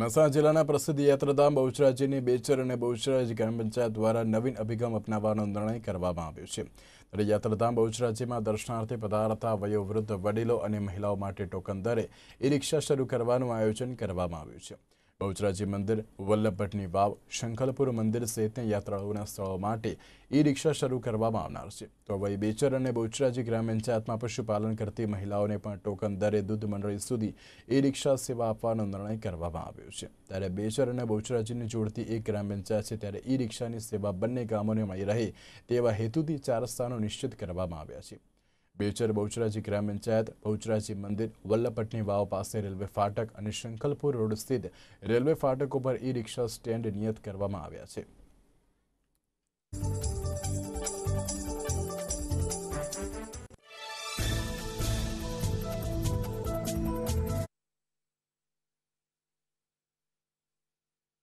મહેસાણા જિલ્લાના પ્રસિદ્ધ યાત્રાધામ બહુચરાજીની બેચર અને બહુચરાજી ગ્રામ પંચાયત દ્વારા નવીન અભિગમ અપનાવવાનો નિર્ણય કરવામાં આવ્યો છે ત્યારે યાત્રાધામ બહુચરાજીમાં દર્શનાર્થે પધારતા વયોવૃદ્ધ વડીલો અને મહિલાઓ માટે ટોકન દરે ઈ રિક્ષા શરૂ કરવાનું આયોજન કરવામાં આવ્યું છે બહુચરાજી મંદિર વલ્લભભટ્ટની વાવ શંખલપુર મંદિર સહિતના યાત્રાળુઓના સ્થળો માટે ઈ રિક્ષા શરૂ કરવામાં આવનાર છે તો વહી બેચર અને બહુચરાજી ગ્રામ પંચાયતમાં પશુપાલન કરતી મહિલાઓને પણ ટોકન દરે દૂધ મંડળી સુધી ઈ રિક્ષા સેવા આપવાનો નિર્ણય કરવામાં આવ્યો છે ત્યારે બેચર અને બહુચરાજીને જોડતી એક ગ્રામ પંચાયત છે ત્યારે ઈ રિક્ષાની સેવા બંને ગામોને મળી રહે તેવા હેતુથી ચાર સ્થાનો નિશ્ચિત કરવામાં આવ્યા છે બેચર બહુચરાજી ગ્રામ પંચાયત બહુચરાજી મંદિર વલ્લભટની વાવ પાસે રેલવે ફાટક અને શંખલપુર રોડ સ્થિત રેલવે ફાટક ઉપર ઈ રિક્ષા સ્ટેન્ડ નિયત કરવામાં આવ્યા છે